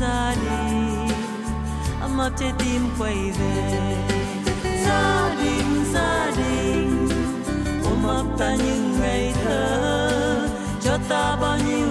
ra đi ấm áp trái tim quay về gia đình gia đình ôm ấp ta những ngày thơ cho ta bao nhiêu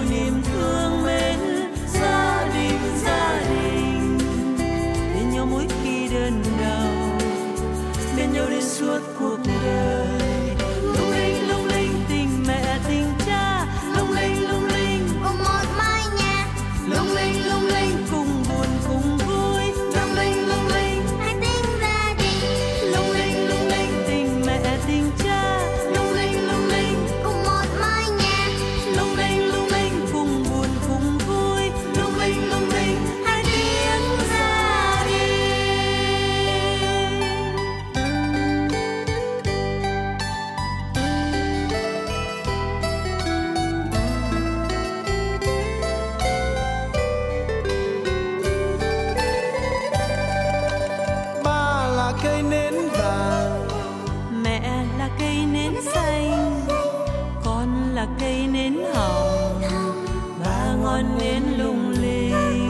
cây nến hồng và ngọn nến lung linh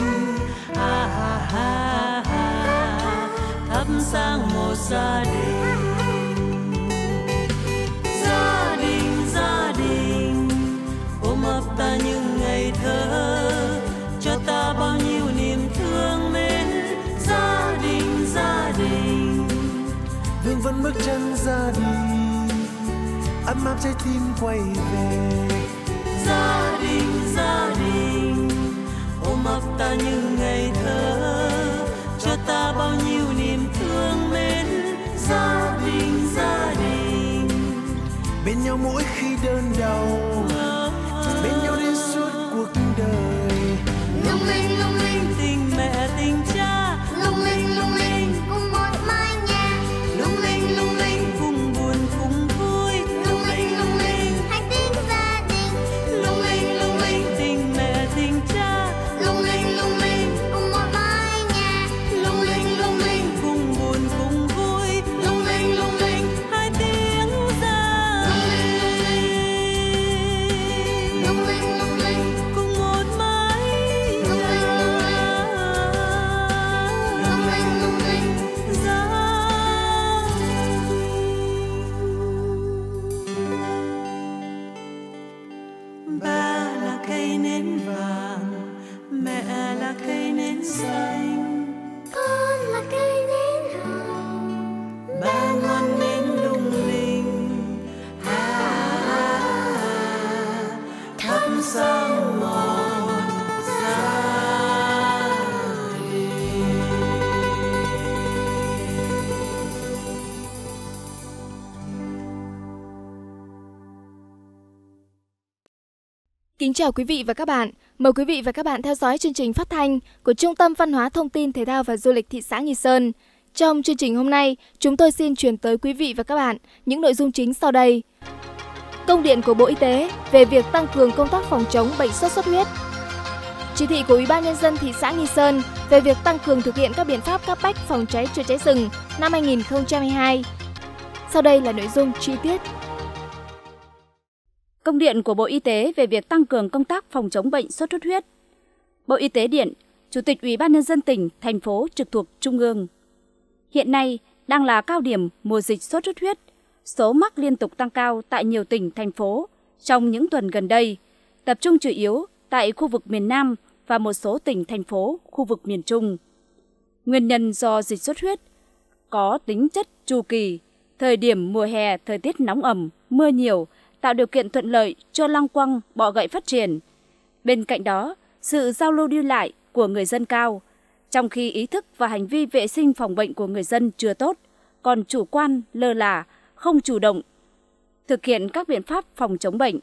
à, ha ha ha thắp sang một gia đình gia đình gia đình ôm ấp ta những ngày thơ cho ta bao nhiêu niềm thương mến gia đình gia đình vương vấn bước chân gia đình pháp trái tim quay về gia đình gia đình ôm ấp ta như ngày thơ cho ta bao nhiêu niềm thương mến gia đình gia đình bên nhau mỗi khi đơn đau chào quý vị và các bạn. Mời quý vị và các bạn theo dõi chương trình phát thanh của Trung tâm Văn hóa Thông tin Thể thao và Du lịch thị xã Nghi Sơn. Trong chương trình hôm nay, chúng tôi xin chuyển tới quý vị và các bạn những nội dung chính sau đây. Công điện của Bộ Y tế về việc tăng cường công tác phòng chống bệnh sốt xuất huyết. Chỉ thị của Ủy ban nhân dân thị xã Nghi Sơn về việc tăng cường thực hiện các biện pháp cấp bách phòng cháy chữa cháy rừng năm 2022. Sau đây là nội dung chi tiết công điện của Bộ Y tế về việc tăng cường công tác phòng chống bệnh sốt xuất huyết. Bộ Y tế điện, Chủ tịch Ủy ban nhân dân tỉnh, thành phố trực thuộc trung ương. Hiện nay đang là cao điểm mùa dịch sốt xuất huyết, số mắc liên tục tăng cao tại nhiều tỉnh thành phố trong những tuần gần đây, tập trung chủ yếu tại khu vực miền Nam và một số tỉnh thành phố khu vực miền Trung. Nguyên nhân do dịch sốt huyết có tính chất chu kỳ, thời điểm mùa hè thời tiết nóng ẩm, mưa nhiều tạo điều kiện thuận lợi cho lăng quăng bọ gậy phát triển. Bên cạnh đó, sự giao lưu đi lại của người dân cao, trong khi ý thức và hành vi vệ sinh phòng bệnh của người dân chưa tốt, còn chủ quan, lơ là, không chủ động, thực hiện các biện pháp phòng chống bệnh.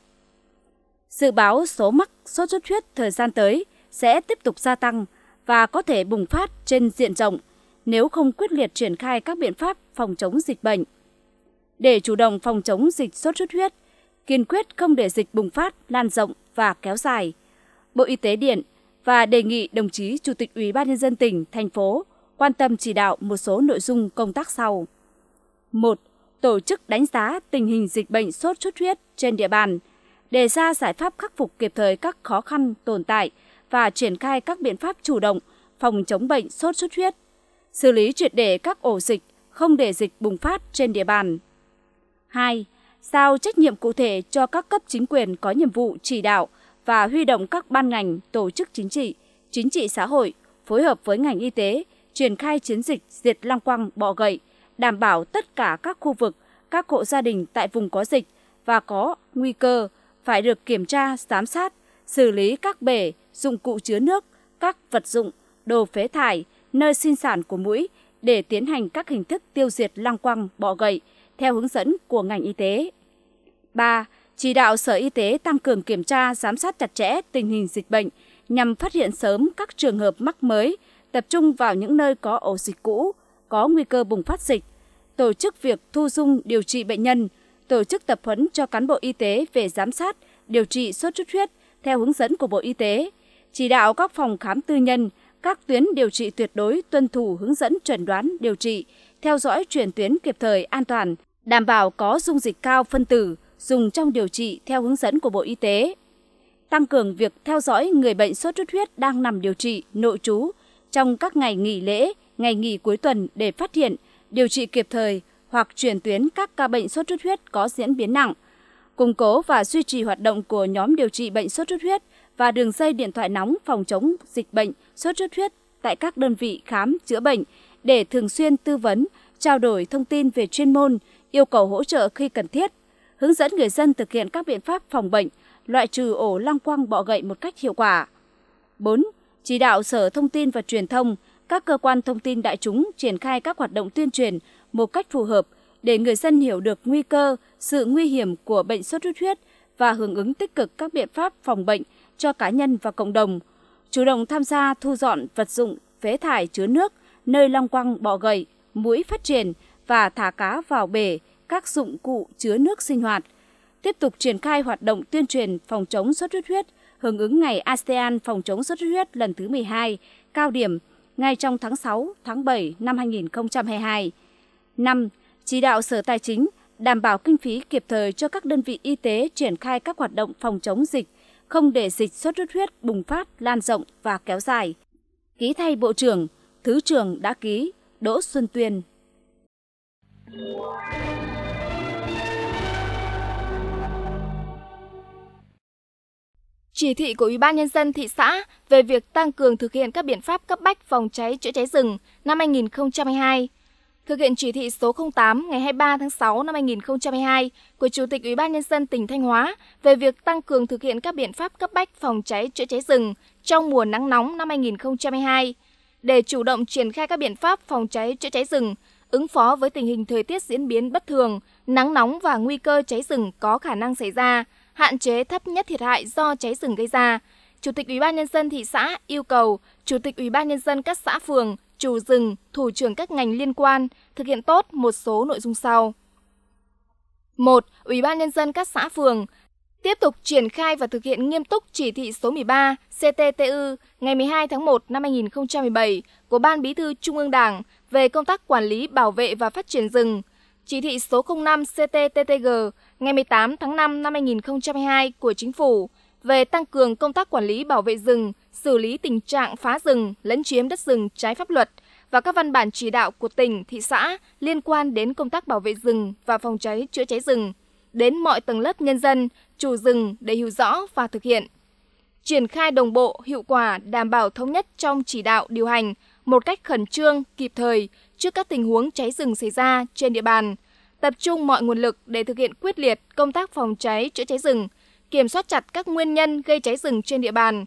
Dự báo số mắc sốt xuất huyết thời gian tới sẽ tiếp tục gia tăng và có thể bùng phát trên diện rộng nếu không quyết liệt triển khai các biện pháp phòng chống dịch bệnh. Để chủ động phòng chống dịch sốt xuất huyết, kiên quyết không để dịch bùng phát, lan rộng và kéo dài. Bộ Y tế điện và đề nghị đồng chí Chủ tịch Ủy ban nhân dân tỉnh, thành phố quan tâm chỉ đạo một số nội dung công tác sau. 1. Tổ chức đánh giá tình hình dịch bệnh sốt xuất huyết trên địa bàn, đề ra giải pháp khắc phục kịp thời các khó khăn tồn tại và triển khai các biện pháp chủ động phòng chống bệnh sốt xuất huyết, xử lý triệt để các ổ dịch, không để dịch bùng phát trên địa bàn. 2 giao trách nhiệm cụ thể cho các cấp chính quyền có nhiệm vụ chỉ đạo và huy động các ban ngành, tổ chức chính trị, chính trị xã hội phối hợp với ngành y tế triển khai chiến dịch diệt lăng quăng bọ gậy, đảm bảo tất cả các khu vực, các hộ gia đình tại vùng có dịch và có nguy cơ phải được kiểm tra, giám sát, xử lý các bể, dụng cụ chứa nước, các vật dụng, đồ phế thải, nơi sinh sản của mũi để tiến hành các hình thức tiêu diệt lăng quăng bọ gậy theo hướng dẫn của ngành y tế. 3. Chỉ đạo Sở Y tế tăng cường kiểm tra, giám sát chặt chẽ tình hình dịch bệnh nhằm phát hiện sớm các trường hợp mắc mới, tập trung vào những nơi có ổ dịch cũ, có nguy cơ bùng phát dịch, tổ chức việc thu dung điều trị bệnh nhân, tổ chức tập huấn cho cán bộ y tế về giám sát, điều trị sốt xuất huyết theo hướng dẫn của Bộ Y tế, chỉ đạo các phòng khám tư nhân, các tuyến điều trị tuyệt đối tuân thủ hướng dẫn chuẩn đoán điều trị, theo dõi chuyển tuyến kịp thời an toàn, đảm bảo có dung dịch cao phân tử, dùng trong điều trị theo hướng dẫn của Bộ Y tế. Tăng cường việc theo dõi người bệnh sốt xuất huyết đang nằm điều trị nội trú trong các ngày nghỉ lễ, ngày nghỉ cuối tuần để phát hiện, điều trị kịp thời hoặc chuyển tuyến các ca bệnh sốt xuất huyết có diễn biến nặng. Củng cố và duy trì hoạt động của nhóm điều trị bệnh sốt xuất huyết và đường dây điện thoại nóng phòng chống dịch bệnh sốt xuất huyết tại các đơn vị khám chữa bệnh để thường xuyên tư vấn, trao đổi thông tin về chuyên môn, yêu cầu hỗ trợ khi cần thiết hướng dẫn người dân thực hiện các biện pháp phòng bệnh, loại trừ ổ lăng quăng bọ gậy một cách hiệu quả. 4. Chỉ đạo Sở Thông tin và Truyền thông, các cơ quan thông tin đại chúng triển khai các hoạt động tuyên truyền một cách phù hợp để người dân hiểu được nguy cơ, sự nguy hiểm của bệnh sốt xuất huyết và hưởng ứng tích cực các biện pháp phòng bệnh cho cá nhân và cộng đồng, chủ động tham gia thu dọn vật dụng, phế thải chứa nước, nơi long quăng bọ gậy, mũi phát triển và thả cá vào bể, các dụng cụ chứa nước sinh hoạt. Tiếp tục triển khai hoạt động tuyên truyền phòng chống sốt xuất huyết, hưởng ứng ngày ASEAN phòng chống sốt xuất huyết lần thứ 12, cao điểm ngay trong tháng 6, tháng 7 năm 2022. 5. Chỉ đạo Sở Tài chính đảm bảo kinh phí kịp thời cho các đơn vị y tế triển khai các hoạt động phòng chống dịch, không để dịch sốt xuất huyết bùng phát, lan rộng và kéo dài. Ký thay Bộ trưởng, Thứ trưởng đã ký, Đỗ Xuân Tuyên. Chỉ thị của Ủy ban nhân dân thị xã về việc tăng cường thực hiện các biện pháp cấp bách phòng cháy chữa cháy rừng năm 2022. Thực hiện chỉ thị số 08 ngày 23 tháng 6 năm 2022 của Chủ tịch Ủy ban nhân dân tỉnh Thanh Hóa về việc tăng cường thực hiện các biện pháp cấp bách phòng cháy chữa cháy rừng trong mùa nắng nóng năm 2022 để chủ động triển khai các biện pháp phòng cháy chữa cháy rừng, ứng phó với tình hình thời tiết diễn biến bất thường, nắng nóng và nguy cơ cháy rừng có khả năng xảy ra hạn chế thấp nhất thiệt hại do cháy rừng gây ra. Chủ tịch Ủy ban nhân dân thị xã yêu cầu Chủ tịch Ủy ban nhân dân các xã phường, chủ rừng, thủ trưởng các ngành liên quan thực hiện tốt một số nội dung sau. 1. Ủy ban nhân dân các xã phường tiếp tục triển khai và thực hiện nghiêm túc chỉ thị số 13 CTTU ngày 12 tháng 1 năm 2017 của Ban Bí thư Trung ương Đảng về công tác quản lý, bảo vệ và phát triển rừng – chỉ thị số 05 CTTTG ngày 18 tháng 5 năm 2022 của Chính phủ về tăng cường công tác quản lý bảo vệ rừng, xử lý tình trạng phá rừng, lấn chiếm đất rừng trái pháp luật và các văn bản chỉ đạo của tỉnh, thị xã liên quan đến công tác bảo vệ rừng và phòng cháy chữa cháy rừng đến mọi tầng lớp nhân dân, chủ rừng để hiểu rõ và thực hiện. Triển khai đồng bộ, hiệu quả, đảm bảo thống nhất trong chỉ đạo điều hành một cách khẩn trương, kịp thời, trước các tình huống cháy rừng xảy ra trên địa bàn, tập trung mọi nguồn lực để thực hiện quyết liệt công tác phòng cháy chữa cháy rừng, kiểm soát chặt các nguyên nhân gây cháy rừng trên địa bàn,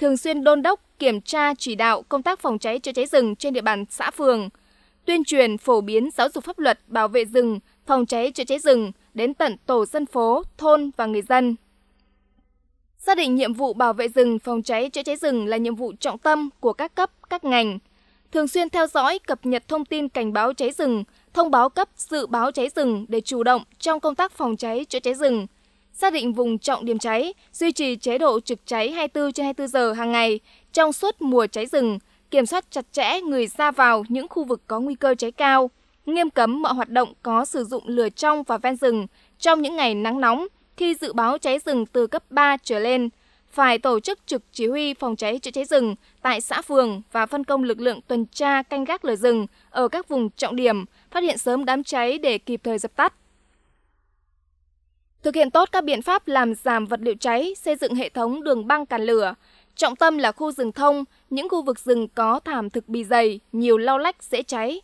thường xuyên đôn đốc kiểm tra chỉ đạo công tác phòng cháy chữa cháy rừng trên địa bàn xã phường, tuyên truyền phổ biến giáo dục pháp luật bảo vệ rừng, phòng cháy chữa cháy rừng đến tận tổ dân phố, thôn và người dân. Xác định nhiệm vụ bảo vệ rừng, phòng cháy chữa cháy rừng là nhiệm vụ trọng tâm của các cấp, các ngành – thường xuyên theo dõi, cập nhật thông tin cảnh báo cháy rừng, thông báo cấp dự báo cháy rừng để chủ động trong công tác phòng cháy chữa cháy rừng, xác định vùng trọng điểm cháy, duy trì chế độ trực cháy 24 trên 24 giờ hàng ngày trong suốt mùa cháy rừng, kiểm soát chặt chẽ người ra vào những khu vực có nguy cơ cháy cao, nghiêm cấm mọi hoạt động có sử dụng lửa trong và ven rừng trong những ngày nắng nóng khi dự báo cháy rừng từ cấp 3 trở lên – phải tổ chức trực chỉ huy phòng cháy chữa cháy rừng tại xã phường và phân công lực lượng tuần tra canh gác lửa rừng ở các vùng trọng điểm, phát hiện sớm đám cháy để kịp thời dập tắt. Thực hiện tốt các biện pháp làm giảm vật liệu cháy, xây dựng hệ thống đường băng cản lửa, trọng tâm là khu rừng thông, những khu vực rừng có thảm thực bì dày, nhiều lau lách dễ cháy.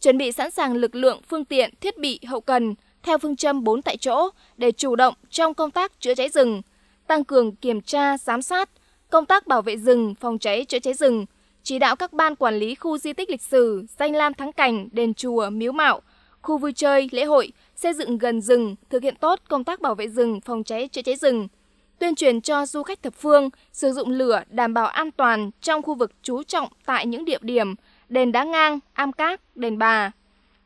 Chuẩn bị sẵn sàng lực lượng, phương tiện, thiết bị, hậu cần theo phương châm 4 tại chỗ để chủ động trong công tác chữa cháy rừng – tăng cường kiểm tra, giám sát, công tác bảo vệ rừng, phòng cháy chữa cháy rừng, chỉ đạo các ban quản lý khu di tích lịch sử, danh lam thắng cảnh, đền chùa, miếu mạo, khu vui chơi, lễ hội, xây dựng gần rừng, thực hiện tốt công tác bảo vệ rừng, phòng cháy chữa cháy rừng, tuyên truyền cho du khách thập phương sử dụng lửa đảm bảo an toàn trong khu vực chú trọng tại những địa điểm đền đá ngang, am cát, đền bà.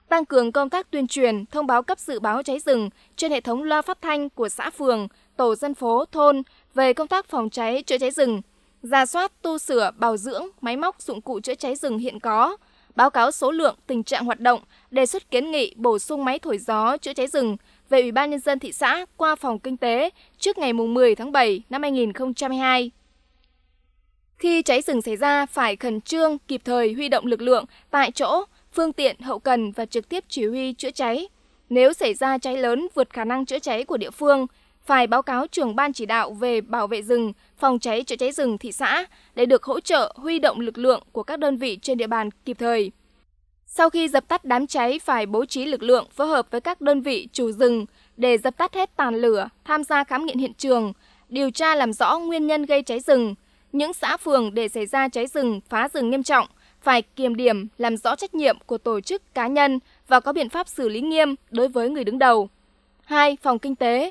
Tăng cường công tác tuyên truyền, thông báo cấp dự báo cháy rừng trên hệ thống loa phát thanh của xã phường, tổ dân phố, thôn về công tác phòng cháy, chữa cháy rừng, ra soát, tu sửa, bảo dưỡng, máy móc, dụng cụ chữa cháy rừng hiện có, báo cáo số lượng, tình trạng hoạt động, đề xuất kiến nghị bổ sung máy thổi gió chữa cháy rừng về Ủy ban Nhân dân thị xã qua phòng kinh tế trước ngày 10 tháng 7 năm 2022. Khi cháy rừng xảy ra, phải khẩn trương, kịp thời huy động lực lượng tại chỗ, phương tiện, hậu cần và trực tiếp chỉ huy chữa cháy. Nếu xảy ra cháy lớn vượt khả năng chữa cháy của địa phương – phải báo cáo trưởng ban chỉ đạo về bảo vệ rừng, phòng cháy chữa cháy rừng thị xã để được hỗ trợ huy động lực lượng của các đơn vị trên địa bàn kịp thời. Sau khi dập tắt đám cháy phải bố trí lực lượng phối hợp với các đơn vị chủ rừng để dập tắt hết tàn lửa, tham gia khám nghiệm hiện trường, điều tra làm rõ nguyên nhân gây cháy rừng. Những xã phường để xảy ra cháy rừng, phá rừng nghiêm trọng phải kiềm điểm, làm rõ trách nhiệm của tổ chức cá nhân và có biện pháp xử lý nghiêm đối với người đứng đầu. 2. Phòng kinh tế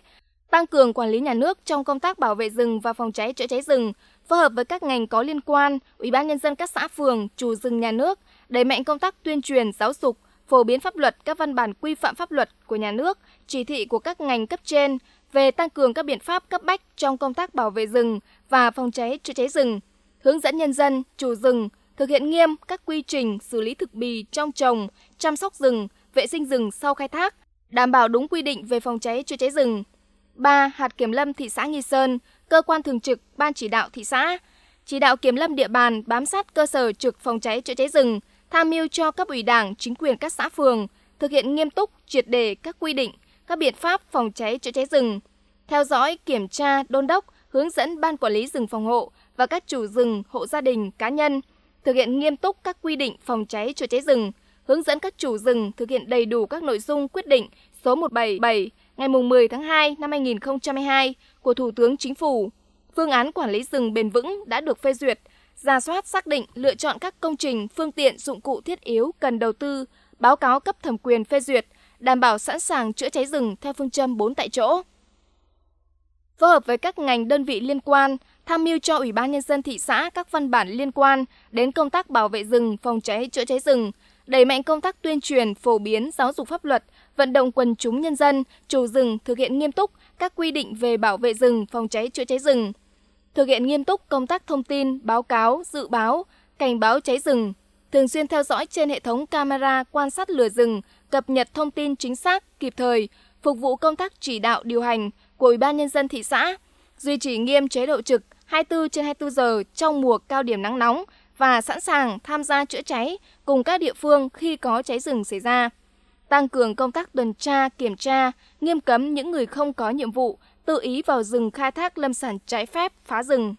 tăng cường quản lý nhà nước trong công tác bảo vệ rừng và phòng cháy chữa cháy rừng, phối hợp với các ngành có liên quan, Ủy ban nhân dân các xã phường, chủ rừng nhà nước, đẩy mạnh công tác tuyên truyền, giáo dục, phổ biến pháp luật các văn bản quy phạm pháp luật của nhà nước, chỉ thị của các ngành cấp trên về tăng cường các biện pháp cấp bách trong công tác bảo vệ rừng và phòng cháy chữa cháy rừng, hướng dẫn nhân dân, chủ rừng thực hiện nghiêm các quy trình xử lý thực bì trong trồng, chăm sóc rừng, vệ sinh rừng sau khai thác, đảm bảo đúng quy định về phòng cháy chữa cháy rừng. 3. Hạt Kiểm lâm thị xã Nghi Sơn, cơ quan thường trực Ban chỉ đạo thị xã, chỉ đạo kiểm lâm địa bàn bám sát cơ sở trực phòng cháy chữa cháy rừng, tham mưu cho các ủy đảng, chính quyền các xã phường thực hiện nghiêm túc, triệt đề các quy định, các biện pháp phòng cháy chữa cháy rừng, theo dõi, kiểm tra, đôn đốc, hướng dẫn ban quản lý rừng phòng hộ và các chủ rừng, hộ gia đình, cá nhân thực hiện nghiêm túc các quy định phòng cháy chữa cháy rừng, hướng dẫn các chủ rừng thực hiện đầy đủ các nội dung quyết định số 177 ngày 10 tháng 2 năm 2022 của Thủ tướng Chính phủ, phương án quản lý rừng bền vững đã được phê duyệt, ra soát xác định lựa chọn các công trình, phương tiện, dụng cụ thiết yếu cần đầu tư, báo cáo cấp thẩm quyền phê duyệt, đảm bảo sẵn sàng chữa cháy rừng theo phương châm 4 tại chỗ. Phối hợp với các ngành đơn vị liên quan, tham mưu cho Ủy ban Nhân dân thị xã các văn bản liên quan đến công tác bảo vệ rừng, phòng cháy, chữa cháy rừng, đẩy mạnh công tác tuyên truyền, phổ biến giáo dục pháp luật, vận động quần chúng nhân dân, chủ rừng thực hiện nghiêm túc các quy định về bảo vệ rừng, phòng cháy chữa cháy rừng. Thực hiện nghiêm túc công tác thông tin, báo cáo, dự báo, cảnh báo cháy rừng, thường xuyên theo dõi trên hệ thống camera quan sát lửa rừng, cập nhật thông tin chính xác, kịp thời, phục vụ công tác chỉ đạo điều hành của Ủy ban nhân dân thị xã, duy trì nghiêm chế độ trực 24 trên 24 giờ trong mùa cao điểm nắng nóng và sẵn sàng tham gia chữa cháy cùng các địa phương khi có cháy rừng xảy ra. Tăng cường công tác tuần tra, kiểm tra, nghiêm cấm những người không có nhiệm vụ tự ý vào rừng khai thác lâm sản trái phép, phá rừng.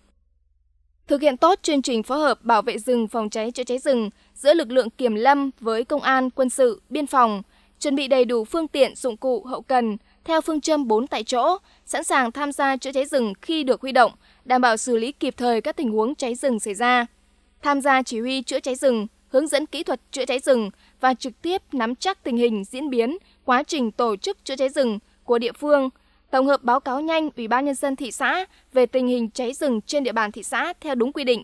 Thực hiện tốt chương trình phối hợp bảo vệ rừng phòng cháy chữa cháy rừng giữa lực lượng kiểm lâm với công an, quân sự, biên phòng, chuẩn bị đầy đủ phương tiện, dụng cụ, hậu cần theo phương châm 4 tại chỗ, sẵn sàng tham gia chữa cháy rừng khi được huy động, đảm bảo xử lý kịp thời các tình huống cháy rừng xảy ra tham gia chỉ huy chữa cháy rừng, hướng dẫn kỹ thuật chữa cháy rừng và trực tiếp nắm chắc tình hình diễn biến, quá trình tổ chức chữa cháy rừng của địa phương, tổng hợp báo cáo nhanh Ủy ban nhân dân thị xã về tình hình cháy rừng trên địa bàn thị xã theo đúng quy định,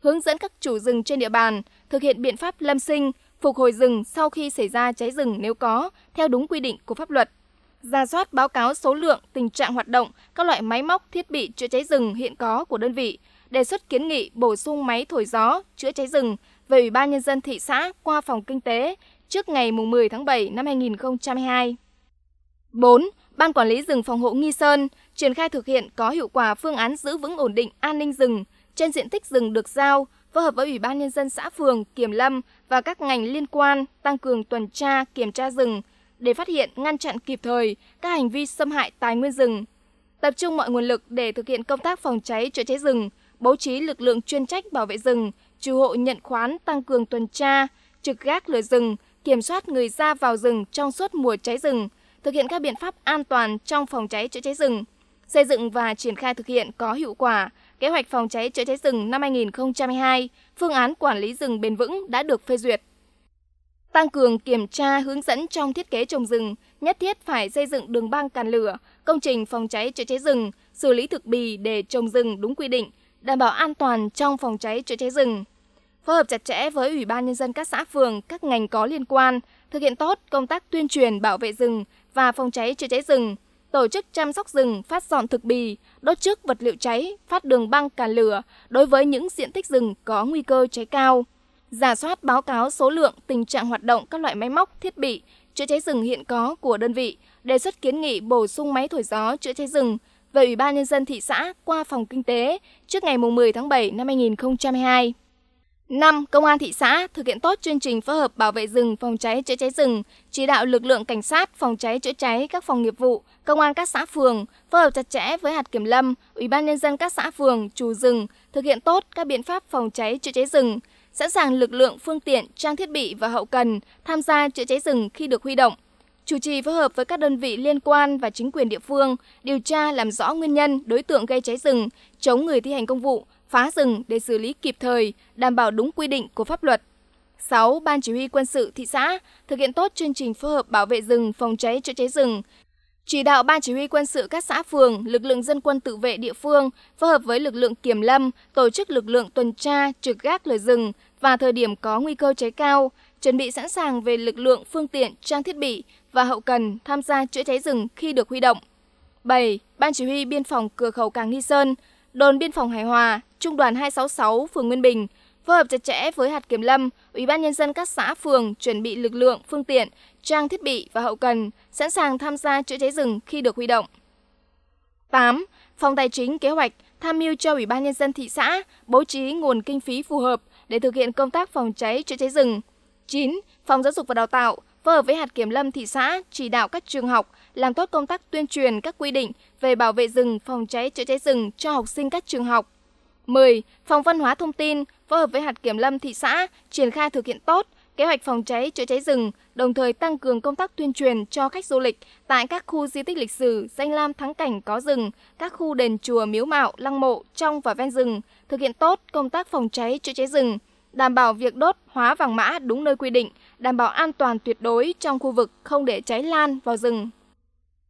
hướng dẫn các chủ rừng trên địa bàn thực hiện biện pháp lâm sinh, phục hồi rừng sau khi xảy ra cháy rừng nếu có theo đúng quy định của pháp luật. Ra soát báo cáo số lượng, tình trạng hoạt động các loại máy móc, thiết bị chữa cháy rừng hiện có của đơn vị đề xuất kiến nghị bổ sung máy thổi gió, chữa cháy rừng về Ủy ban Nhân dân thị xã qua phòng kinh tế trước ngày 10 tháng 7 năm 2022. 4. Ban Quản lý rừng phòng hộ Nghi Sơn triển khai thực hiện có hiệu quả phương án giữ vững ổn định an ninh rừng trên diện tích rừng được giao, phối hợp với Ủy ban Nhân dân xã Phường, Kiểm Lâm và các ngành liên quan tăng cường tuần tra, kiểm tra rừng để phát hiện, ngăn chặn kịp thời các hành vi xâm hại tài nguyên rừng. Tập trung mọi nguồn lực để thực hiện công tác phòng cháy, chữa cháy rừng, bố trí lực lượng chuyên trách bảo vệ rừng, trừ hộ nhận khoán tăng cường tuần tra, trực gác lửa rừng, kiểm soát người ra vào rừng trong suốt mùa cháy rừng, thực hiện các biện pháp an toàn trong phòng cháy chữa cháy rừng, xây dựng và triển khai thực hiện có hiệu quả kế hoạch phòng cháy chữa cháy rừng năm 2022, phương án quản lý rừng bền vững đã được phê duyệt. Tăng cường kiểm tra hướng dẫn trong thiết kế trồng rừng, nhất thiết phải xây dựng đường băng cản lửa, công trình phòng cháy chữa cháy rừng, xử lý thực bì để trồng rừng đúng quy định, đảm bảo an toàn trong phòng cháy chữa cháy rừng. Phối hợp chặt chẽ với Ủy ban Nhân dân các xã phường, các ngành có liên quan, thực hiện tốt công tác tuyên truyền bảo vệ rừng và phòng cháy chữa cháy rừng, tổ chức chăm sóc rừng, phát dọn thực bì, đốt trước vật liệu cháy, phát đường băng cản lửa đối với những diện tích rừng có nguy cơ cháy cao. Giả soát báo cáo số lượng, tình trạng hoạt động các loại máy móc, thiết bị, chữa cháy rừng hiện có của đơn vị, đề xuất kiến nghị bổ sung máy thổi gió chữa cháy rừng, và Ủy ban Nhân dân thị xã qua Phòng Kinh tế trước ngày 10 tháng 7 năm 2022. 5. Công an thị xã thực hiện tốt chương trình phối hợp bảo vệ rừng, phòng cháy chữa cháy rừng, chỉ đạo lực lượng cảnh sát, phòng cháy chữa cháy, các phòng nghiệp vụ, công an các xã phường phối hợp chặt chẽ với hạt kiểm lâm, ủy ban nhân dân các xã phường, chủ rừng thực hiện tốt các biện pháp phòng cháy chữa cháy rừng, sẵn sàng lực lượng, phương tiện, trang thiết bị và hậu cần tham gia chữa cháy rừng khi được huy động, chủ trì phối hợp với các đơn vị liên quan và chính quyền địa phương điều tra làm rõ nguyên nhân đối tượng gây cháy rừng, chống người thi hành công vụ, phá rừng để xử lý kịp thời, đảm bảo đúng quy định của pháp luật. 6. Ban chỉ huy quân sự thị xã thực hiện tốt chương trình phối hợp bảo vệ rừng, phòng cháy chữa cháy rừng, chỉ đạo ban chỉ huy quân sự các xã phường, lực lượng dân quân tự vệ địa phương phối hợp với lực lượng kiểm lâm tổ chức lực lượng tuần tra, trực gác lửa rừng và thời điểm có nguy cơ cháy cao, chuẩn bị sẵn sàng về lực lượng, phương tiện, trang thiết bị, và hậu cần tham gia chữa cháy rừng khi được huy động. 7. Ban chỉ huy biên phòng cửa khẩu Càng Nghi Sơn, đồn biên phòng Hải Hòa, trung đoàn 266 phường Nguyên Bình phối hợp chặt chẽ với hạt kiểm lâm, Ủy ban nhân dân các xã phường chuẩn bị lực lượng, phương tiện, trang thiết bị và hậu cần, sẵn sàng tham gia chữa cháy rừng khi được huy động. 8. Phòng tài chính kế hoạch tham mưu cho Ủy ban nhân dân thị xã bố trí nguồn kinh phí phù hợp để thực hiện công tác phòng cháy chữa cháy rừng. 9. Phòng giáo dục và đào tạo phối hợp với hạt kiểm lâm thị xã chỉ đạo các trường học làm tốt công tác tuyên truyền các quy định về bảo vệ rừng, phòng cháy chữa cháy rừng cho học sinh các trường học. 10. Phòng văn hóa thông tin phối hợp với hạt kiểm lâm thị xã triển khai thực hiện tốt kế hoạch phòng cháy chữa cháy rừng, đồng thời tăng cường công tác tuyên truyền cho khách du lịch tại các khu di tích lịch sử, danh lam thắng cảnh có rừng, các khu đền chùa miếu mạo, lăng mộ trong và ven rừng, thực hiện tốt công tác phòng cháy chữa cháy rừng, đảm bảo việc đốt hóa vàng mã đúng nơi quy định, đảm bảo an toàn tuyệt đối trong khu vực không để cháy lan vào rừng.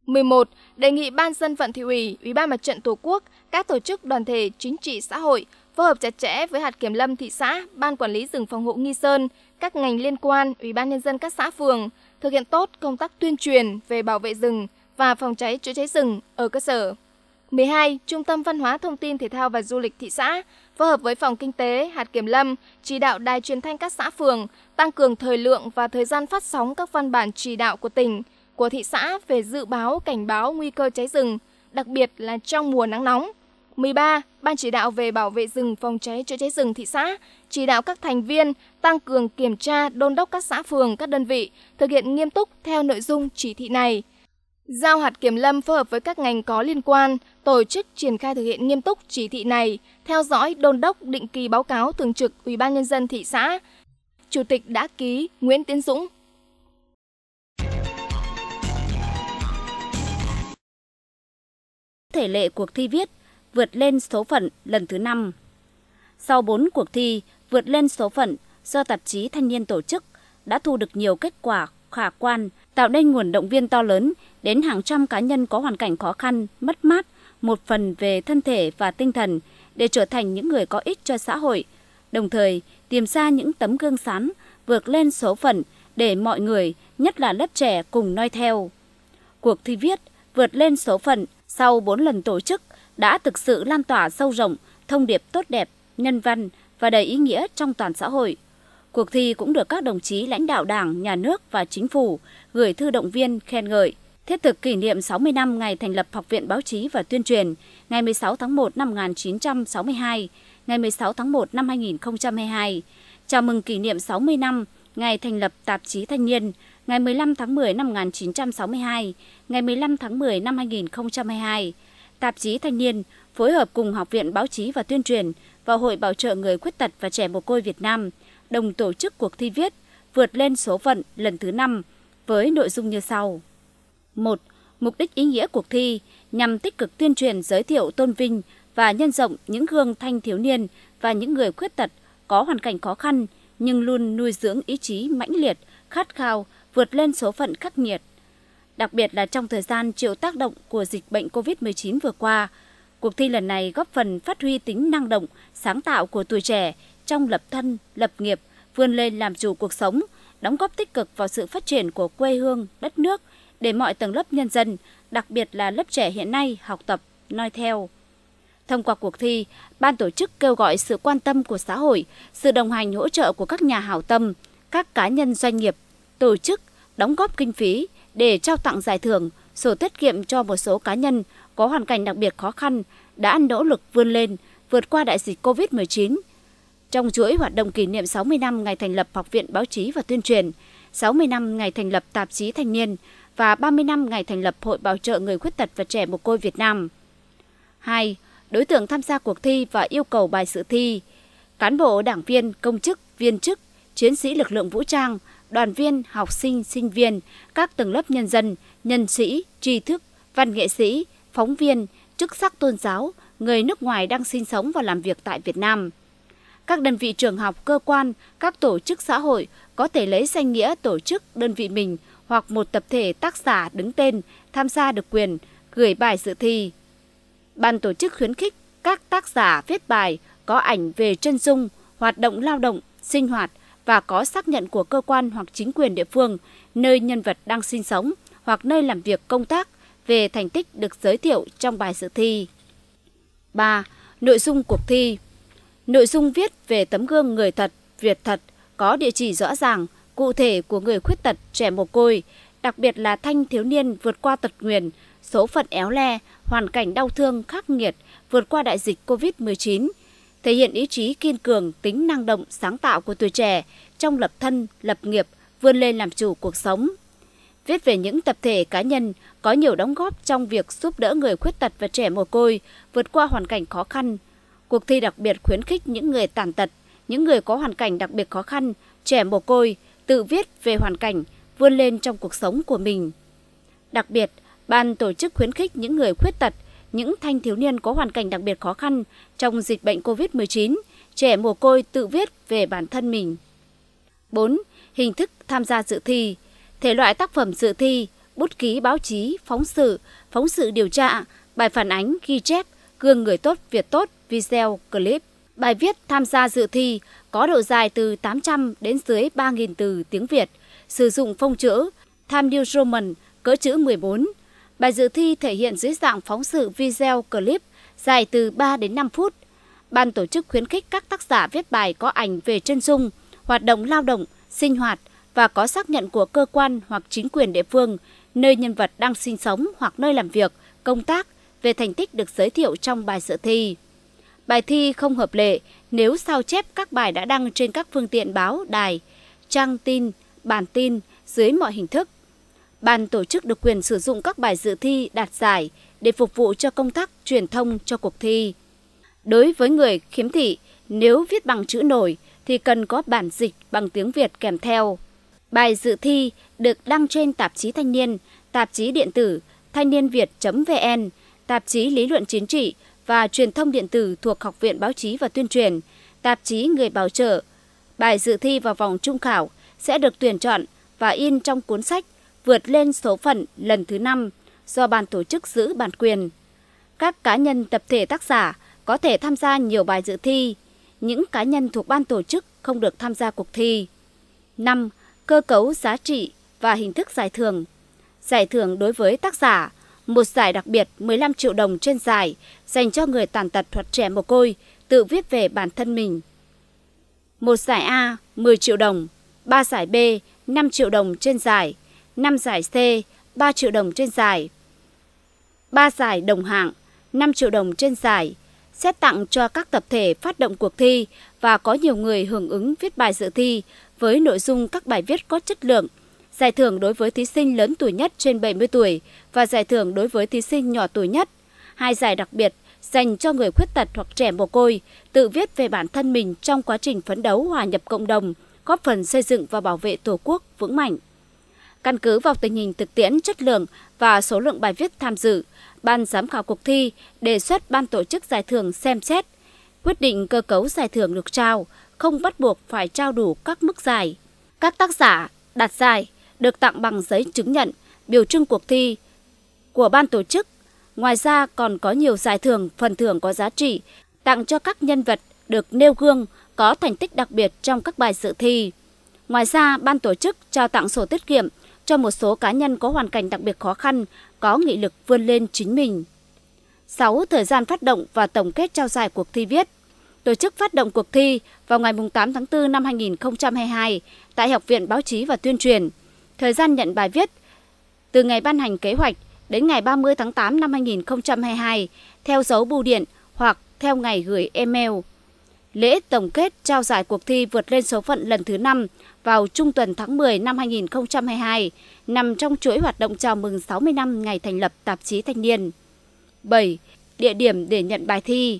11. Đề nghị Ban dân vận thị ủy, Ủy ban Mặt trận Tổ quốc, các tổ chức đoàn thể chính trị xã hội phối hợp chặt chẽ với hạt kiểm lâm thị xã, Ban quản lý rừng phòng hộ Nghi Sơn, các ngành liên quan, Ủy ban nhân dân các xã phường thực hiện tốt công tác tuyên truyền về bảo vệ rừng và phòng cháy chữa cháy rừng ở cơ sở. 12. Trung tâm Văn hóa Thông tin Thể thao và Du lịch thị xã phối hợp với phòng kinh tế, hạt kiểm lâm, chỉ đạo đài truyền thanh các xã phường tăng cường thời lượng và thời gian phát sóng các văn bản chỉ đạo của tỉnh, của thị xã về dự báo cảnh báo nguy cơ cháy rừng, đặc biệt là trong mùa nắng nóng. 13. Ban chỉ đạo về bảo vệ rừng phòng cháy chữa cháy rừng thị xã chỉ đạo các thành viên tăng cường kiểm tra đôn đốc các xã phường, các đơn vị thực hiện nghiêm túc theo nội dung chỉ thị này. Giao hạt kiểm lâm phối hợp với các ngành có liên quan, tổ chức triển khai thực hiện nghiêm túc chỉ thị này, theo dõi đôn đốc định kỳ báo cáo thường trực Ủy ban nhân dân thị xã. Chủ tịch đã ký Nguyễn Tiến Dũng. Thể lệ cuộc thi viết vượt lên số phận lần thứ 5. Sau 4 cuộc thi vượt lên số phận do tạp chí Thanh niên tổ chức đã thu được nhiều kết quả khả quan, tạo nên nguồn động viên to lớn đến hàng trăm cá nhân có hoàn cảnh khó khăn, mất mát, một phần về thân thể và tinh thần để trở thành những người có ích cho xã hội, đồng thời tìm ra những tấm gương sáng vượt lên số phận để mọi người, nhất là lớp trẻ cùng noi theo. Cuộc thi viết vượt lên số phận sau 4 lần tổ chức đã thực sự lan tỏa sâu rộng thông điệp tốt đẹp, nhân văn và đầy ý nghĩa trong toàn xã hội. Cuộc thi cũng được các đồng chí lãnh đạo Đảng, Nhà nước và Chính phủ gửi thư động viên khen ngợi thiết thực kỷ niệm 60 năm ngày thành lập Học viện Báo chí và Tuyên truyền, ngày 16 tháng 1 năm 1962, ngày 16 tháng 1 năm 2022, chào mừng kỷ niệm 60 năm ngày thành lập Tạp chí Thanh niên, ngày 15 tháng 10 năm 1962, ngày 15 tháng 10 năm 2022. Tạp chí Thanh niên phối hợp cùng Học viện Báo chí và Tuyên truyền và Hội Bảo trợ Người Khuyết tật và Trẻ Mồ côi Việt Nam đồng tổ chức cuộc thi viết Vượt lên số phận lần thứ 5 với nội dung như sau. 1. Mục đích ý nghĩa cuộc thi nhằm tích cực tuyên truyền giới thiệu tôn vinh và nhân rộng những gương thanh thiếu niên và những người khuyết tật có hoàn cảnh khó khăn nhưng luôn nuôi dưỡng ý chí mãnh liệt, khát khao, vượt lên số phận khắc nghiệt. Đặc biệt là trong thời gian chịu tác động của dịch bệnh COVID-19 vừa qua, cuộc thi lần này góp phần phát huy tính năng động, sáng tạo của tuổi trẻ trong lập thân, lập nghiệp, vươn lên làm chủ cuộc sống, đóng góp tích cực vào sự phát triển của quê hương, đất nước – để mọi tầng lớp nhân dân, đặc biệt là lớp trẻ hiện nay học tập, noi theo. Thông qua cuộc thi, ban tổ chức kêu gọi sự quan tâm của xã hội, sự đồng hành hỗ trợ của các nhà hảo tâm, các cá nhân doanh nghiệp, tổ chức đóng góp kinh phí để trao tặng giải thưởng, sổ tiết kiệm cho một số cá nhân có hoàn cảnh đặc biệt khó khăn đã nỗ lực vươn lên, vượt qua đại dịch COVID-19. Trong chuỗi hoạt động kỷ niệm 60 năm ngày thành lập Học viện Báo chí và Tuyên truyền, 60 năm ngày thành lập Tạp chí Thanh niên, và 30 năm ngày thành lập Hội Bảo trợ Người Khuyết tật và Trẻ Mồ Côi Việt Nam. 2. Đối tượng tham gia cuộc thi và yêu cầu bài sự thi. Cán bộ, đảng viên, công chức, viên chức, chiến sĩ lực lượng vũ trang, đoàn viên, học sinh, sinh viên, các tầng lớp nhân dân, nhân sĩ, tri thức, văn nghệ sĩ, phóng viên, chức sắc tôn giáo, người nước ngoài đang sinh sống và làm việc tại Việt Nam. Các đơn vị trường học, cơ quan, các tổ chức xã hội có thể lấy danh nghĩa tổ chức đơn vị mình – hoặc một tập thể tác giả đứng tên tham gia được quyền gửi bài dự thi. Ban tổ chức khuyến khích các tác giả viết bài có ảnh về chân dung, hoạt động lao động, sinh hoạt và có xác nhận của cơ quan hoặc chính quyền địa phương nơi nhân vật đang sinh sống hoặc nơi làm việc công tác về thành tích được giới thiệu trong bài dự thi. 3. Nội dung cuộc thi Nội dung viết về tấm gương người thật, việc thật có địa chỉ rõ ràng, cụ thể của người khuyết tật, trẻ mồ côi, đặc biệt là thanh thiếu niên vượt qua tật nguyền, số phận éo le, hoàn cảnh đau thương khắc nghiệt, vượt qua đại dịch COVID-19, thể hiện ý chí kiên cường, tính năng động, sáng tạo của tuổi trẻ trong lập thân, lập nghiệp, vươn lên làm chủ cuộc sống. Viết về những tập thể cá nhân có nhiều đóng góp trong việc giúp đỡ người khuyết tật và trẻ mồ côi vượt qua hoàn cảnh khó khăn. Cuộc thi đặc biệt khuyến khích những người tàn tật, những người có hoàn cảnh đặc biệt khó khăn, trẻ mồ côi tự viết về hoàn cảnh, vươn lên trong cuộc sống của mình. Đặc biệt, ban tổ chức khuyến khích những người khuyết tật, những thanh thiếu niên có hoàn cảnh đặc biệt khó khăn trong dịch bệnh COVID-19, trẻ mồ côi tự viết về bản thân mình. 4. Hình thức tham gia dự thi Thể loại tác phẩm dự thi, bút ký báo chí, phóng sự, phóng sự điều tra, bài phản ánh, ghi chép, gương người tốt, việc tốt, video, clip. Bài viết tham gia dự thi có độ dài từ 800 đến dưới 3.000 từ tiếng Việt, sử dụng phông chữ Times New Roman cỡ chữ 14. Bài dự thi thể hiện dưới dạng phóng sự video clip dài từ 3 đến 5 phút. Ban tổ chức khuyến khích các tác giả viết bài có ảnh về chân dung, hoạt động lao động, sinh hoạt và có xác nhận của cơ quan hoặc chính quyền địa phương, nơi nhân vật đang sinh sống hoặc nơi làm việc, công tác về thành tích được giới thiệu trong bài dự thi. Bài thi không hợp lệ nếu sao chép các bài đã đăng trên các phương tiện báo, đài, trang tin, bản tin dưới mọi hình thức. Ban tổ chức được quyền sử dụng các bài dự thi đạt giải để phục vụ cho công tác truyền thông cho cuộc thi. Đối với người khiếm thị, nếu viết bằng chữ nổi thì cần có bản dịch bằng tiếng Việt kèm theo. Bài dự thi được đăng trên tạp chí Thanh niên, tạp chí điện tử thanh niên việt.vn, tạp chí lý luận chính trị, và Truyền thông điện tử thuộc Học viện Báo chí và Tuyên truyền, tạp chí Người Bảo trợ. Bài dự thi vào vòng trung khảo sẽ được tuyển chọn và in trong cuốn sách vượt lên số phận lần thứ 5 do ban tổ chức giữ bản quyền. Các cá nhân tập thể tác giả có thể tham gia nhiều bài dự thi, những cá nhân thuộc ban tổ chức không được tham gia cuộc thi. 5. Cơ cấu giá trị và hình thức giải thưởng. Giải thưởng đối với tác giả một giải đặc biệt 15 triệu đồng trên giải dành cho người tàn tật hoặc trẻ mồ côi tự viết về bản thân mình. Một giải A 10 triệu đồng, 3 giải B 5 triệu đồng trên giải, 5 giải C 3 triệu đồng trên giải. 3 giải đồng hạng, 5 triệu đồng trên giải, xét tặng cho các tập thể phát động cuộc thi và có nhiều người hưởng ứng viết bài dự thi với nội dung các bài viết có chất lượng – giải thưởng đối với thí sinh lớn tuổi nhất trên 70 tuổi và giải thưởng đối với thí sinh nhỏ tuổi nhất. Hai giải đặc biệt dành cho người khuyết tật hoặc trẻ mồ côi, tự viết về bản thân mình trong quá trình phấn đấu hòa nhập cộng đồng, góp phần xây dựng và bảo vệ Tổ quốc vững mạnh. Căn cứ vào tình hình thực tiễn chất lượng và số lượng bài viết tham dự, Ban giám khảo cuộc thi đề xuất Ban tổ chức giải thưởng xem xét, quyết định cơ cấu giải thưởng được trao, không bắt buộc phải trao đủ các mức giải. Các tác giả đạt giải được tặng bằng giấy chứng nhận, biểu trưng cuộc thi của ban tổ chức. Ngoài ra còn có nhiều giải thưởng, phần thưởng có giá trị tặng cho các nhân vật được nêu gương có thành tích đặc biệt trong các bài dự thi. Ngoài ra, ban tổ chức trao tặng sổ tiết kiệm cho một số cá nhân có hoàn cảnh đặc biệt khó khăn, có nghị lực vươn lên chính mình. 6. Thời gian phát động và tổng kết trao giải cuộc thi viết Tổ chức phát động cuộc thi vào ngày 8 tháng 4 năm 2022 tại Học viện Báo chí và Tuyên truyền – Thời gian nhận bài viết từ ngày ban hành kế hoạch đến ngày 30 tháng 8 năm 2022 theo dấu bưu điện hoặc theo ngày gửi email. Lễ tổng kết trao giải cuộc thi vượt lên số phận lần thứ 5 vào trung tuần tháng 10 năm 2022 nằm trong chuỗi hoạt động chào mừng 60 năm ngày thành lập tạp chí Thanh niên. 7. Địa điểm để nhận bài thi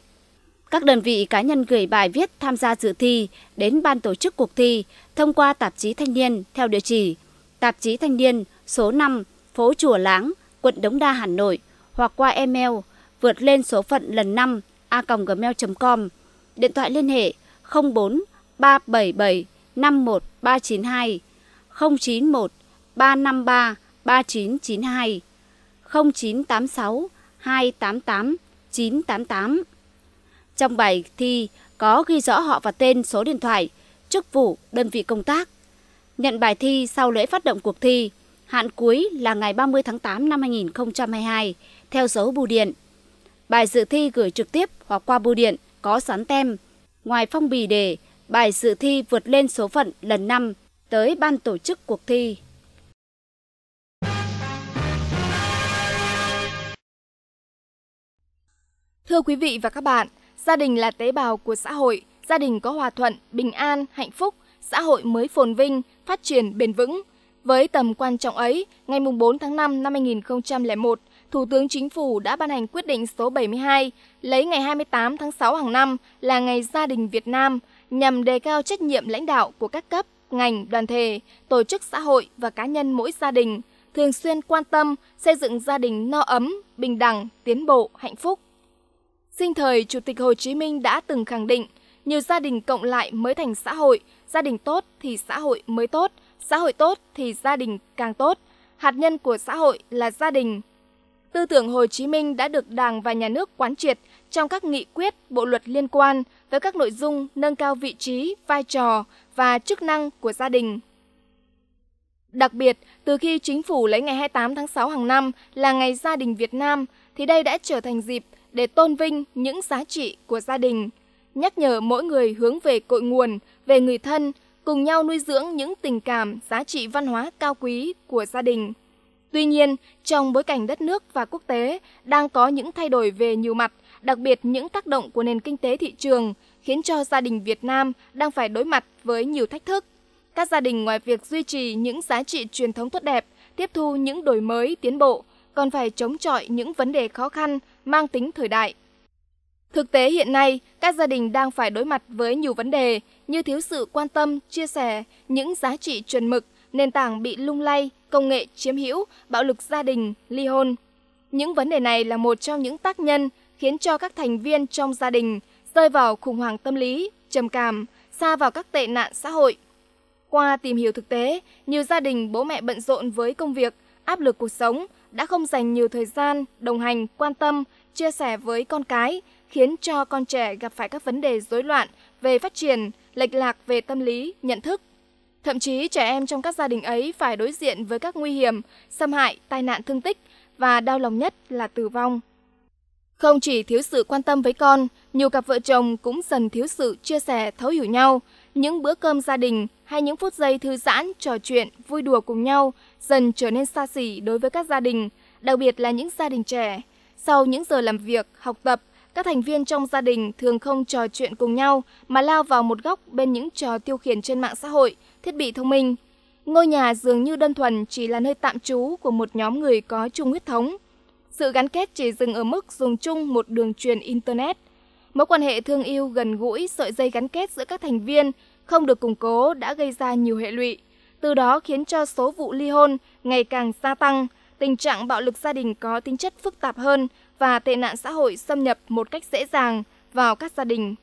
các đơn vị cá nhân gửi bài viết tham gia dự thi đến ban tổ chức cuộc thi thông qua tạp chí Thanh niên theo địa chỉ tạp chí Thanh niên số 5, phố Chùa Láng, quận Đống Đa, Hà Nội hoặc qua email vượt lên số phận lần 5 a.gmail.com. Điện thoại liên hệ 04 377 51392 091 353 3992 0986 288 988. Trong bài thi có ghi rõ họ và tên số điện thoại, chức vụ, đơn vị công tác nhận bài thi sau lễ phát động cuộc thi. Hạn cuối là ngày 30 tháng 8 năm 2022, theo dấu bưu điện. Bài dự thi gửi trực tiếp hoặc qua bưu điện có sán tem. Ngoài phong bì đề, bài dự thi vượt lên số phận lần 5 tới ban tổ chức cuộc thi. Thưa quý vị và các bạn, gia đình là tế bào của xã hội, gia đình có hòa thuận, bình an, hạnh phúc xã hội mới phồn vinh, phát triển bền vững. Với tầm quan trọng ấy, ngày 4 tháng 5 năm 2001, Thủ tướng Chính phủ đã ban hành quyết định số 72 lấy ngày 28 tháng 6 hàng năm là ngày gia đình Việt Nam nhằm đề cao trách nhiệm lãnh đạo của các cấp, ngành, đoàn thể, tổ chức xã hội và cá nhân mỗi gia đình, thường xuyên quan tâm xây dựng gia đình no ấm, bình đẳng, tiến bộ, hạnh phúc. Sinh thời, Chủ tịch Hồ Chí Minh đã từng khẳng định, nhiều gia đình cộng lại mới thành xã hội – Gia đình tốt thì xã hội mới tốt, xã hội tốt thì gia đình càng tốt. Hạt nhân của xã hội là gia đình. Tư tưởng Hồ Chí Minh đã được Đảng và Nhà nước quán triệt trong các nghị quyết, bộ luật liên quan với các nội dung nâng cao vị trí, vai trò và chức năng của gia đình. Đặc biệt, từ khi chính phủ lấy ngày 28 tháng 6 hàng năm là ngày gia đình Việt Nam, thì đây đã trở thành dịp để tôn vinh những giá trị của gia đình – nhắc nhở mỗi người hướng về cội nguồn, về người thân, cùng nhau nuôi dưỡng những tình cảm, giá trị văn hóa cao quý của gia đình. Tuy nhiên, trong bối cảnh đất nước và quốc tế đang có những thay đổi về nhiều mặt, đặc biệt những tác động của nền kinh tế thị trường khiến cho gia đình Việt Nam đang phải đối mặt với nhiều thách thức. Các gia đình ngoài việc duy trì những giá trị truyền thống tốt đẹp, tiếp thu những đổi mới, tiến bộ, còn phải chống chọi những vấn đề khó khăn mang tính thời đại Thực tế hiện nay, các gia đình đang phải đối mặt với nhiều vấn đề như thiếu sự quan tâm, chia sẻ, những giá trị chuẩn mực, nền tảng bị lung lay, công nghệ chiếm hữu, bạo lực gia đình, ly hôn. Những vấn đề này là một trong những tác nhân khiến cho các thành viên trong gia đình rơi vào khủng hoảng tâm lý, trầm cảm, xa vào các tệ nạn xã hội. Qua tìm hiểu thực tế, nhiều gia đình bố mẹ bận rộn với công việc, áp lực cuộc sống đã không dành nhiều thời gian đồng hành, quan tâm, chia sẻ với con cái, khiến cho con trẻ gặp phải các vấn đề rối loạn về phát triển, lệch lạc về tâm lý, nhận thức. Thậm chí trẻ em trong các gia đình ấy phải đối diện với các nguy hiểm, xâm hại, tai nạn thương tích và đau lòng nhất là tử vong. Không chỉ thiếu sự quan tâm với con, nhiều cặp vợ chồng cũng dần thiếu sự chia sẻ thấu hiểu nhau. Những bữa cơm gia đình hay những phút giây thư giãn, trò chuyện, vui đùa cùng nhau dần trở nên xa xỉ đối với các gia đình, đặc biệt là những gia đình trẻ. Sau những giờ làm việc, học tập, các thành viên trong gia đình thường không trò chuyện cùng nhau mà lao vào một góc bên những trò tiêu khiển trên mạng xã hội, thiết bị thông minh. Ngôi nhà dường như đơn thuần chỉ là nơi tạm trú của một nhóm người có chung huyết thống. Sự gắn kết chỉ dừng ở mức dùng chung một đường truyền Internet. Mối quan hệ thương yêu gần gũi, sợi dây gắn kết giữa các thành viên không được củng cố đã gây ra nhiều hệ lụy. Từ đó khiến cho số vụ ly hôn ngày càng gia tăng, tình trạng bạo lực gia đình có tính chất phức tạp hơn, và tệ nạn xã hội xâm nhập một cách dễ dàng vào các gia đình.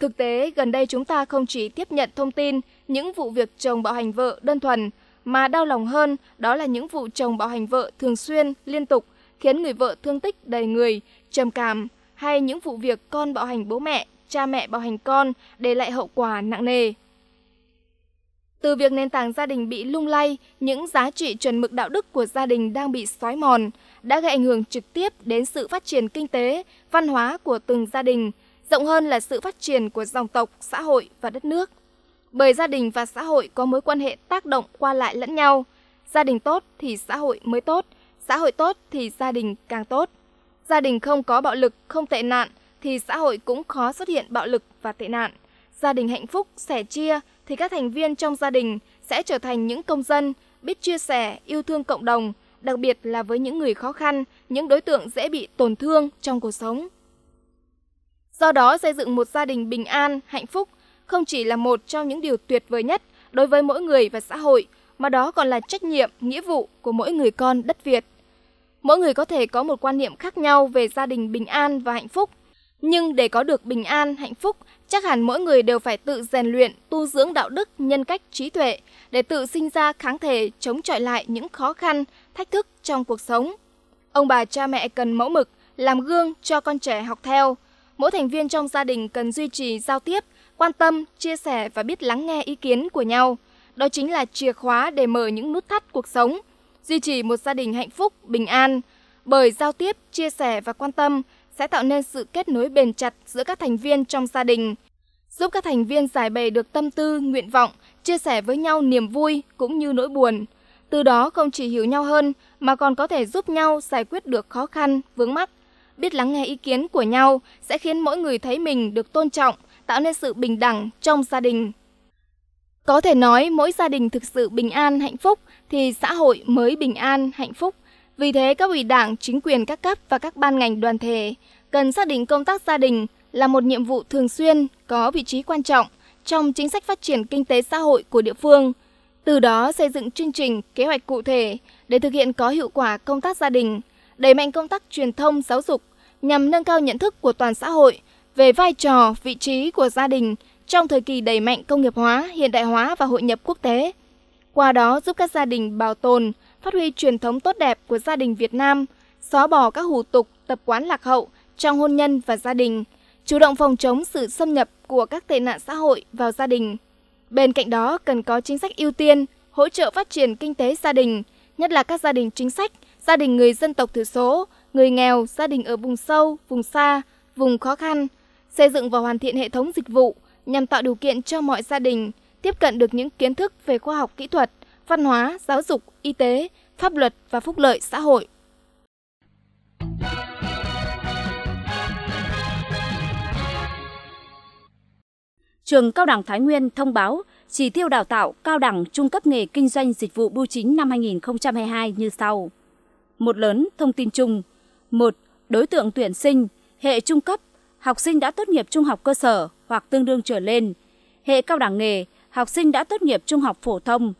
Thực tế, gần đây chúng ta không chỉ tiếp nhận thông tin những vụ việc chồng bạo hành vợ đơn thuần, mà đau lòng hơn đó là những vụ chồng bạo hành vợ thường xuyên, liên tục, khiến người vợ thương tích đầy người, trầm cảm, hay những vụ việc con bạo hành bố mẹ, cha mẹ bạo hành con để lại hậu quả nặng nề. Từ việc nền tảng gia đình bị lung lay, những giá trị chuẩn mực đạo đức của gia đình đang bị xói mòn, đã gây ảnh hưởng trực tiếp đến sự phát triển kinh tế, văn hóa của từng gia đình, rộng hơn là sự phát triển của dòng tộc, xã hội và đất nước. Bởi gia đình và xã hội có mối quan hệ tác động qua lại lẫn nhau. Gia đình tốt thì xã hội mới tốt, xã hội tốt thì gia đình càng tốt. Gia đình không có bạo lực, không tệ nạn thì xã hội cũng khó xuất hiện bạo lực và tệ nạn. Gia đình hạnh phúc, sẻ chia, thì các thành viên trong gia đình sẽ trở thành những công dân biết chia sẻ, yêu thương cộng đồng, đặc biệt là với những người khó khăn, những đối tượng dễ bị tổn thương trong cuộc sống. Do đó, xây dựng một gia đình bình an, hạnh phúc không chỉ là một trong những điều tuyệt vời nhất đối với mỗi người và xã hội, mà đó còn là trách nhiệm, nghĩa vụ của mỗi người con đất Việt. Mỗi người có thể có một quan niệm khác nhau về gia đình bình an và hạnh phúc, nhưng để có được bình an, hạnh phúc Chắc hẳn mỗi người đều phải tự rèn luyện, tu dưỡng đạo đức, nhân cách, trí tuệ để tự sinh ra kháng thể chống chọi lại những khó khăn, thách thức trong cuộc sống. Ông bà cha mẹ cần mẫu mực, làm gương cho con trẻ học theo. Mỗi thành viên trong gia đình cần duy trì giao tiếp, quan tâm, chia sẻ và biết lắng nghe ý kiến của nhau. Đó chính là chìa khóa để mở những nút thắt cuộc sống, duy trì một gia đình hạnh phúc, bình an. Bởi giao tiếp, chia sẻ và quan tâm sẽ tạo nên sự kết nối bền chặt giữa các thành viên trong gia đình, giúp các thành viên giải bày được tâm tư, nguyện vọng, chia sẻ với nhau niềm vui cũng như nỗi buồn. Từ đó không chỉ hiểu nhau hơn mà còn có thể giúp nhau giải quyết được khó khăn, vướng mắc. Biết lắng nghe ý kiến của nhau sẽ khiến mỗi người thấy mình được tôn trọng, tạo nên sự bình đẳng trong gia đình. Có thể nói mỗi gia đình thực sự bình an, hạnh phúc thì xã hội mới bình an, hạnh phúc – vì thế, các ủy đảng, chính quyền các cấp và các ban ngành đoàn thể cần xác định công tác gia đình là một nhiệm vụ thường xuyên có vị trí quan trọng trong chính sách phát triển kinh tế xã hội của địa phương. Từ đó xây dựng chương trình, kế hoạch cụ thể để thực hiện có hiệu quả công tác gia đình, đẩy mạnh công tác truyền thông giáo dục nhằm nâng cao nhận thức của toàn xã hội về vai trò, vị trí của gia đình trong thời kỳ đẩy mạnh công nghiệp hóa, hiện đại hóa và hội nhập quốc tế. Qua đó giúp các gia đình bảo tồn, phát huy truyền thống tốt đẹp của gia đình Việt Nam, xóa bỏ các hủ tục, tập quán lạc hậu trong hôn nhân và gia đình, chủ động phòng chống sự xâm nhập của các tệ nạn xã hội vào gia đình. Bên cạnh đó, cần có chính sách ưu tiên, hỗ trợ phát triển kinh tế gia đình, nhất là các gia đình chính sách, gia đình người dân tộc thiểu số, người nghèo, gia đình ở vùng sâu, vùng xa, vùng khó khăn, xây dựng và hoàn thiện hệ thống dịch vụ nhằm tạo điều kiện cho mọi gia đình tiếp cận được những kiến thức về khoa học kỹ thuật, văn hóa, giáo dục, y tế, pháp luật và phúc lợi xã hội. Trường Cao đẳng Thái Nguyên thông báo chỉ tiêu đào tạo cao đẳng trung cấp nghề kinh doanh dịch vụ bưu chính năm 2022 như sau. Một lớn thông tin chung. một Đối tượng tuyển sinh, hệ trung cấp, học sinh đã tốt nghiệp trung học cơ sở hoặc tương đương trở lên. Hệ cao đẳng nghề, học sinh đã tốt nghiệp trung học phổ thông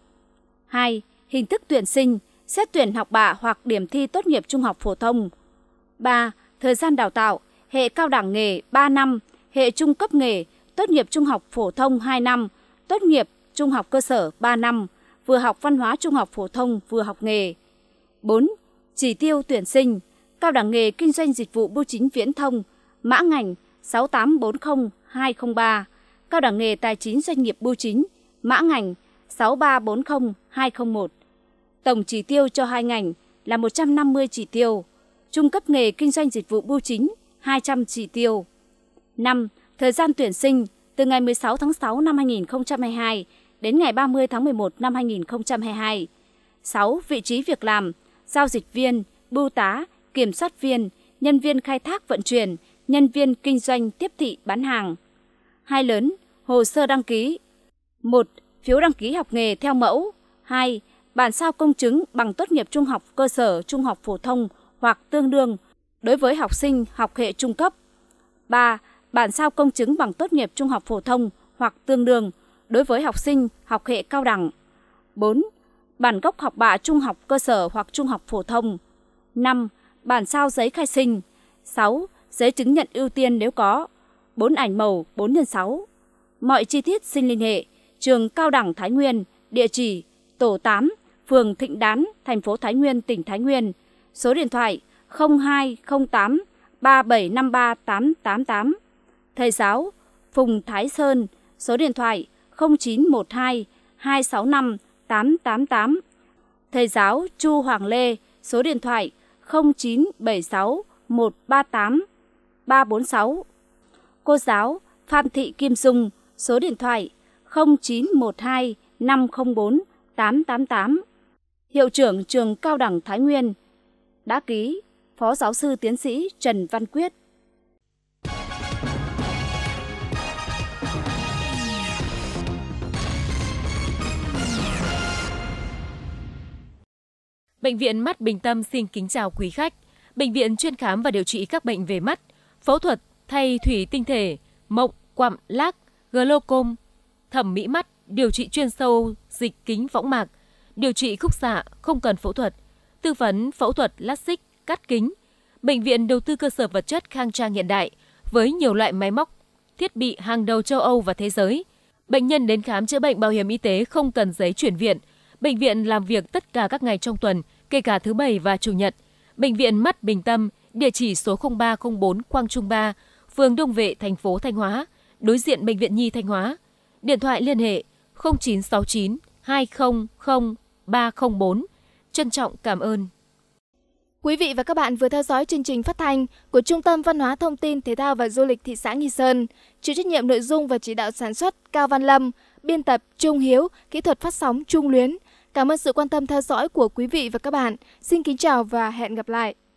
2. Hình thức tuyển sinh, xét tuyển học bạ hoặc điểm thi tốt nghiệp trung học phổ thông. 3. Thời gian đào tạo, hệ cao đẳng nghề 3 năm, hệ trung cấp nghề, tốt nghiệp trung học phổ thông 2 năm, tốt nghiệp trung học cơ sở 3 năm, vừa học văn hóa trung học phổ thông vừa học nghề. 4. Chỉ tiêu tuyển sinh, cao đẳng nghề kinh doanh dịch vụ bưu chính viễn thông, mã ngành 6840203, cao đẳng nghề tài chính doanh nghiệp bưu chính, mã ngành 6840203. 6340201. Tổng chỉ tiêu cho hai ngành là 150 chỉ tiêu, trung cấp nghề kinh doanh dịch vụ bưu chính 200 chỉ tiêu. 5. Thời gian tuyển sinh từ ngày 16 tháng 6 năm 2022 đến ngày 30 tháng 11 năm 2022. 6. Vị trí việc làm, giao dịch viên, bưu tá, kiểm soát viên, nhân viên khai thác vận chuyển, nhân viên kinh doanh tiếp thị bán hàng. Hai lớn, hồ sơ đăng ký. 1 phiếu đăng ký học nghề theo mẫu. 2. Bản sao công chứng bằng tốt nghiệp trung học cơ sở, trung học phổ thông hoặc tương đương đối với học sinh học hệ trung cấp. 3. Bản sao công chứng bằng tốt nghiệp trung học phổ thông hoặc tương đương đối với học sinh học hệ cao đẳng. 4. Bản gốc học bạ trung học cơ sở hoặc trung học phổ thông. 5. Bản sao giấy khai sinh. 6. Giấy chứng nhận ưu tiên nếu có. 4 ảnh màu 4 x 6. Mọi chi tiết xin liên hệ trường Cao đẳng Thái Nguyên, địa chỉ Tổ 8, phường Thịnh Đán, thành phố Thái Nguyên, tỉnh Thái Nguyên, số điện thoại 0208 3753 888. Thầy giáo Phùng Thái Sơn, số điện thoại 0912 265 888. Thầy giáo Chu Hoàng Lê, số điện thoại 0976 138 346. Cô giáo Phan Thị Kim Dung, số điện thoại 0976 0912 504 888. Hiệu trưởng trường Cao đẳng Thái Nguyên. Đã ký Phó giáo sư tiến sĩ Trần Văn Quyết. Bệnh viện Mắt Bình Tâm xin kính chào quý khách. Bệnh viện chuyên khám và điều trị các bệnh về mắt, phẫu thuật, thay thủy tinh thể, mộng, quặm, lác, glaucom, thẩm mỹ mắt, điều trị chuyên sâu dịch kính võng mạc, điều trị khúc xạ không cần phẫu thuật, tư vấn phẫu thuật lát xích, cắt kính. Bệnh viện đầu tư cơ sở vật chất khang trang hiện đại với nhiều loại máy móc, thiết bị hàng đầu châu Âu và thế giới. Bệnh nhân đến khám chữa bệnh bảo hiểm y tế không cần giấy chuyển viện. Bệnh viện làm việc tất cả các ngày trong tuần, kể cả thứ Bảy và Chủ nhật. Bệnh viện Mắt Bình Tâm, địa chỉ số 0304 Quang Trung 3, phường Đông Vệ, thành phố Thanh Hóa, đối diện Bệnh viện Nhi Thanh Hóa. Điện thoại liên hệ 0969 200 304. Trân trọng cảm ơn. Quý vị và các bạn vừa theo dõi chương trình phát thanh của Trung tâm Văn hóa Thông tin Thể thao và Du lịch thị xã Nghi Sơn. Chịu trách nhiệm nội dung và chỉ đạo sản xuất Cao Văn Lâm, biên tập Trung Hiếu, kỹ thuật phát sóng Trung Luyến. Cảm ơn sự quan tâm theo dõi của quý vị và các bạn. Xin kính chào và hẹn gặp lại.